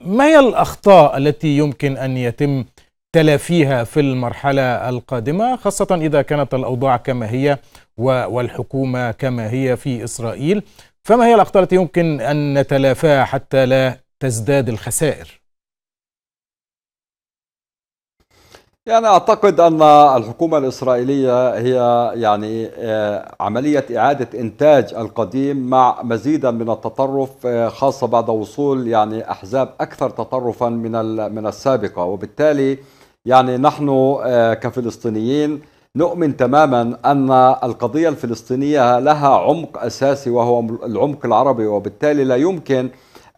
ما هي الأخطاء التي يمكن أن يتم تلافيها في المرحلة القادمة خاصة إذا كانت الأوضاع كما هي والحكومة كما هي في إسرائيل فما هي الأخطاء التي يمكن أن نتلافاها حتى لا تزداد الخسائر يعني اعتقد ان الحكومه الاسرائيليه هي يعني آه، عمليه اعاده انتاج القديم مع مزيدا من التطرف آه، خاصه بعد وصول يعني احزاب اكثر تطرفا من من السابقه وبالتالي يعني نحن آه، كفلسطينيين نؤمن تماما ان القضيه الفلسطينيه لها عمق اساسي وهو العمق العربي وبالتالي لا يمكن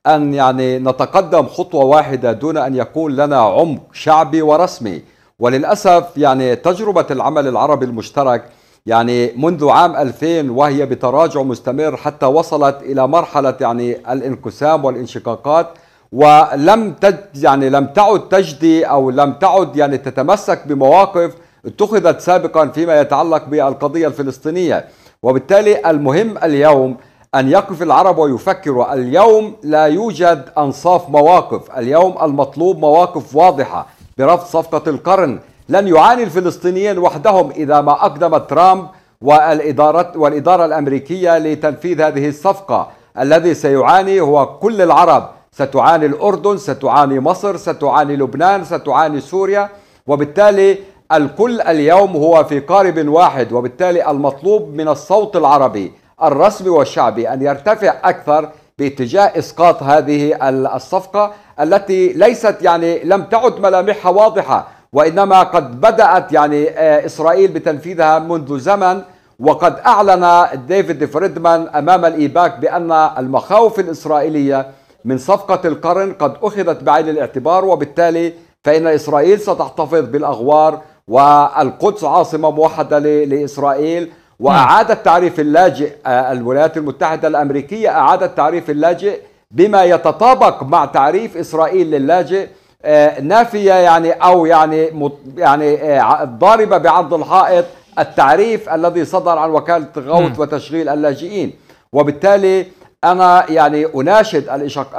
ان يعني نتقدم خطوه واحده دون ان يكون لنا عمق شعبي ورسمي وللأسف يعني تجربة العمل العربي المشترك يعني منذ عام 2000 وهي بتراجع مستمر حتى وصلت إلى مرحلة يعني الانقسام والانشقاقات ولم تج يعني لم تعد تجدي أو لم تعد يعني تتمسك بمواقف اتخذت سابقا فيما يتعلق بالقضية الفلسطينية وبالتالي المهم اليوم أن يقف العرب ويفكروا اليوم لا يوجد أنصاف مواقف اليوم المطلوب مواقف واضحة برفض صفقة القرن لن يعاني الفلسطينيين وحدهم إذا ما أقدم ترامب والإدارة, والإدارة الأمريكية لتنفيذ هذه الصفقة الذي سيعاني هو كل العرب ستعاني الأردن ستعاني مصر ستعاني لبنان ستعاني سوريا وبالتالي الكل اليوم هو في قارب واحد وبالتالي المطلوب من الصوت العربي الرسمي والشعبي أن يرتفع أكثر باتجاه إسقاط هذه الصفقة التي ليست يعني لم تعد ملامحها واضحة وإنما قد بدأت يعني آه، إسرائيل بتنفيذها منذ زمن وقد أعلن ديفيد فريدمان أمام الإيباك بأن المخاوف الإسرائيلية من صفقة القرن قد أخذت بعين الاعتبار وبالتالي فإن إسرائيل ستحتفظ بالأغوار والقدس عاصمة موحدة لإسرائيل نعم. وأعادت تعريف اللاجئ آه، الولايات المتحدة الأمريكية أعادت تعريف اللاجئ بما يتطابق مع تعريف اسرائيل للاجئ آه، نافيه يعني او يعني يعني آه، ضاربه بعض الحائط التعريف الذي صدر عن وكاله غوث وتشغيل اللاجئين وبالتالي انا يعني اناشد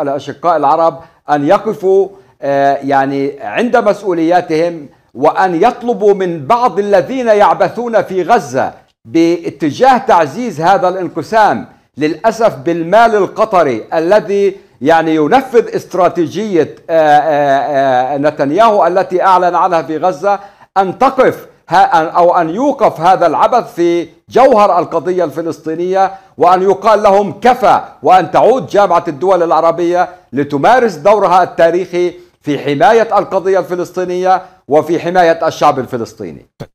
الاشقاء العرب ان يقفوا آه، يعني عند مسؤولياتهم وان يطلبوا من بعض الذين يعبثون في غزه باتجاه تعزيز هذا الانقسام للأسف بالمال القطري الذي يعني ينفذ استراتيجية آه، آه، آه، نتنياهو التي أعلن عنها في غزة أن تقف أو أن يوقف هذا العبث في جوهر القضية الفلسطينية وأن يقال لهم كفى وأن تعود جامعة الدول العربية لتمارس دورها التاريخي في حماية القضية الفلسطينية وفي حماية الشعب الفلسطيني طيب،